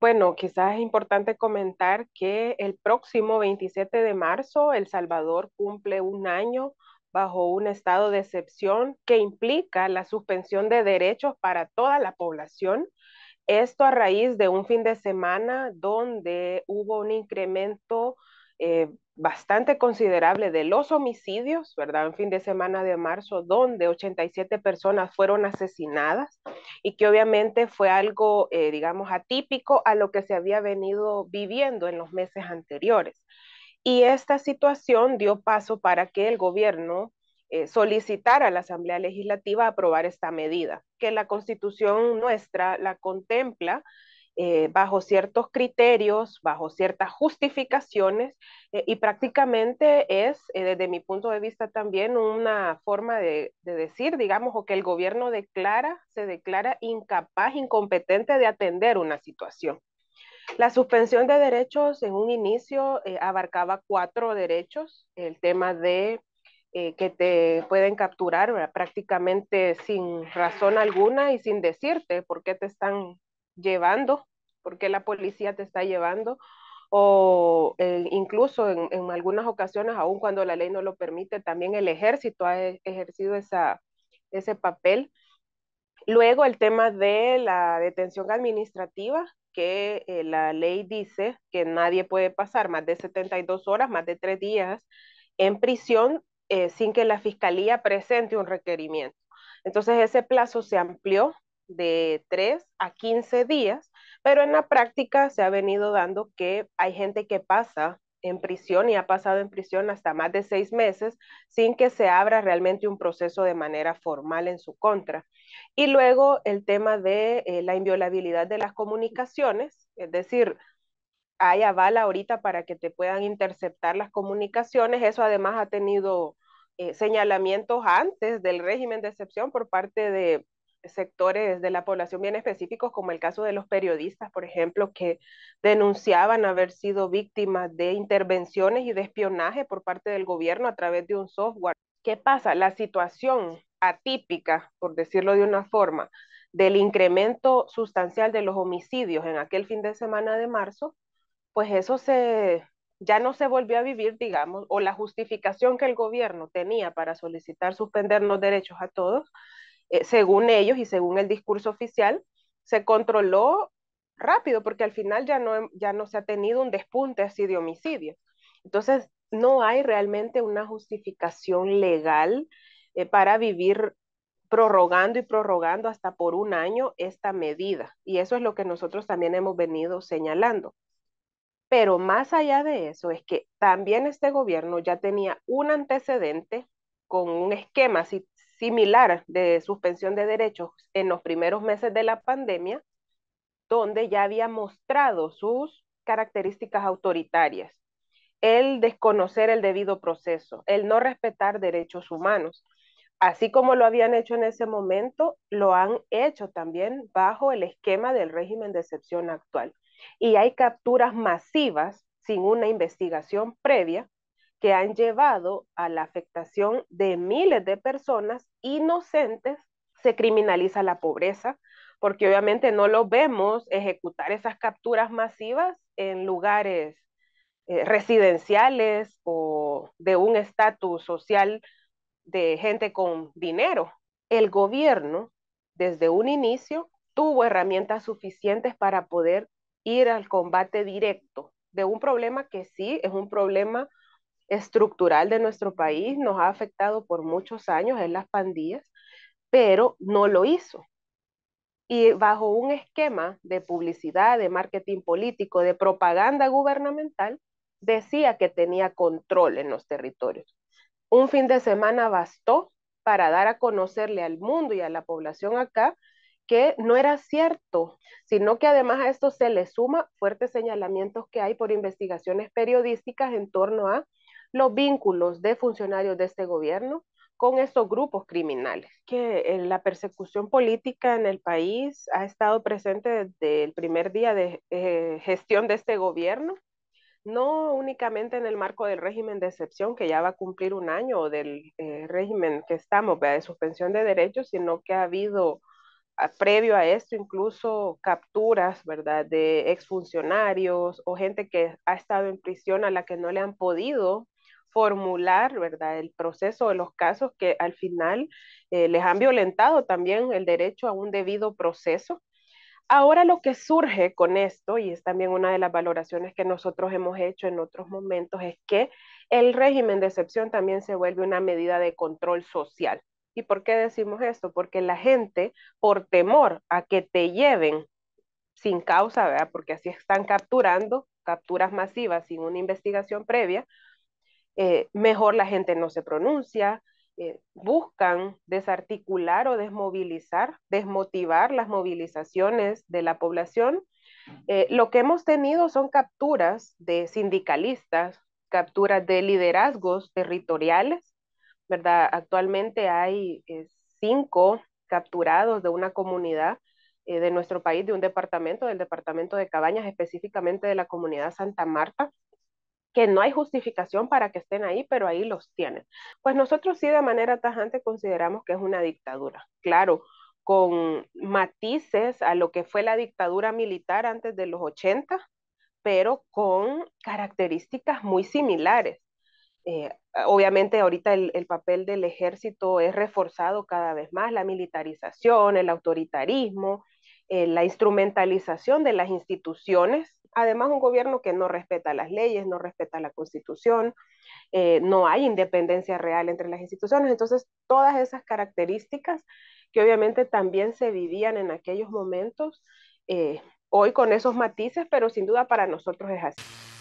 Bueno, quizás es importante comentar que el próximo 27 de marzo El Salvador cumple un año bajo un estado de excepción que implica la suspensión de derechos para toda la población. Esto a raíz de un fin de semana donde hubo un incremento eh, bastante considerable de los homicidios, ¿verdad? En fin de semana de marzo, donde 87 personas fueron asesinadas y que obviamente fue algo, eh, digamos, atípico a lo que se había venido viviendo en los meses anteriores. Y esta situación dio paso para que el gobierno eh, solicitara a la Asamblea Legislativa aprobar esta medida, que la constitución nuestra la contempla eh, bajo ciertos criterios, bajo ciertas justificaciones eh, y prácticamente es, eh, desde mi punto de vista también, una forma de, decir, digamos, o que el gobierno declara, se declara incapaz, incompetente de atender una situación. La suspensión de derechos en un inicio abarcaba cuatro derechos, el tema de que te pueden capturar prácticamente sin razón alguna y sin decirte por qué te están llevando por la policía te está llevando, o eh, incluso en, algunas ocasiones, aun cuando la ley no lo permite, también el ejército ha e, ejercido ese papel. Luego el tema de la detención administrativa, que eh, la ley dice que nadie puede pasar más de 72 horas, más de tres días en prisión eh, sin que la fiscalía presente un requerimiento. Entonces ese plazo se amplió de 3 a 15 días pero en la práctica se ha venido dando que hay gente que pasa en prisión y ha pasado en prisión hasta más de seis meses sin que se abra realmente un proceso de manera formal en su contra. Y luego el tema de eh, la inviolabilidad de las comunicaciones, es decir, hay aval ahorita para que te puedan interceptar las comunicaciones, eso además ha tenido eh, señalamientos antes del régimen de excepción por parte de sectores de la población bien específicos, como el caso de los periodistas, por ejemplo, que denunciaban haber sido víctimas de intervenciones y de espionaje por parte del gobierno a través de un software. ¿Qué pasa? La situación atípica, por decirlo de una forma, del incremento sustancial de los homicidios en aquel fin de semana de marzo, pues eso se ya no se volvió a vivir, digamos, o la justificación que el gobierno tenía para solicitar suspendernos derechos a todos, eh, según ellos y según el discurso oficial, se controló rápido, porque al final ya no, ya no se ha tenido un despunte así de homicidio. Entonces, no hay realmente una justificación legal eh, para vivir prorrogando y prorrogando hasta por un año esta medida. Y eso es lo que nosotros también hemos venido señalando. Pero más allá de eso es que también este gobierno ya tenía un antecedente con un esquema, si, similar de suspensión de derechos en los primeros meses de la pandemia, donde ya había mostrado sus características autoritarias, el desconocer el debido proceso, el no respetar derechos humanos. Así como lo habían hecho en ese momento, lo han hecho también bajo el esquema del régimen de excepción actual. Y hay capturas masivas sin una investigación previa que han llevado a la afectación de miles de personas inocentes, se criminaliza la pobreza, porque obviamente no lo vemos ejecutar esas capturas masivas en lugares eh, residenciales o de un estatus social de gente con dinero. El gobierno, desde un inicio, tuvo herramientas suficientes para poder ir al combate directo de un problema que sí es un problema estructural de nuestro país, nos ha afectado por muchos años en las pandillas, pero no lo hizo. Y bajo un esquema de publicidad, de marketing político, de propaganda gubernamental, decía que tenía control en los territorios. Un fin de semana bastó para dar a conocerle al mundo y a la población acá que no era cierto, sino que además a esto se le suma fuertes señalamientos que hay por investigaciones periodísticas en torno a los vínculos de funcionarios de este gobierno con estos grupos criminales, que eh, la persecución política en el país ha estado presente desde el primer día de eh, gestión de este gobierno, no únicamente en el marco del régimen de excepción, que ya va a cumplir un año, o del eh, régimen que estamos, de suspensión de derechos, sino que ha habido previo a esto incluso capturas, ¿verdad?, de exfuncionarios o gente que ha estado en prisión a la que no le han podido formular, ¿verdad?, el proceso de los casos que al final eh, les han violentado también el derecho a un debido proceso. Ahora lo que surge con esto, y es también una de las valoraciones que nosotros hemos hecho en otros momentos, es que el régimen de excepción también se vuelve una medida de control social. ¿Y por qué decimos esto? Porque la gente, por temor a que te lleven sin causa, ¿verdad? porque así están capturando, capturas masivas sin una investigación previa, eh, mejor la gente no se pronuncia, eh, buscan desarticular o desmovilizar, desmotivar las movilizaciones de la población. Eh, lo que hemos tenido son capturas de sindicalistas, capturas de liderazgos territoriales, ¿verdad? Actualmente hay cinco capturados de una comunidad de nuestro país, de un departamento, del departamento de Cabañas, específicamente de la comunidad Santa Marta, que no hay justificación para que estén ahí, pero ahí los tienen. Pues nosotros sí de manera tajante consideramos que es una dictadura, claro, con matices a lo que fue la dictadura militar antes de los 80, pero con características muy similares. Eh, obviamente ahorita el, papel del ejército es reforzado cada vez más, la militarización, el autoritarismo, eh, la instrumentalización de las instituciones además un gobierno que no respeta las leyes, no respeta la constitución, eh, no hay independencia real entre las instituciones. Entonces, todas esas características que obviamente también se vivían en aquellos momentos, eh, hoy con esos matices, pero sin duda para nosotros es así.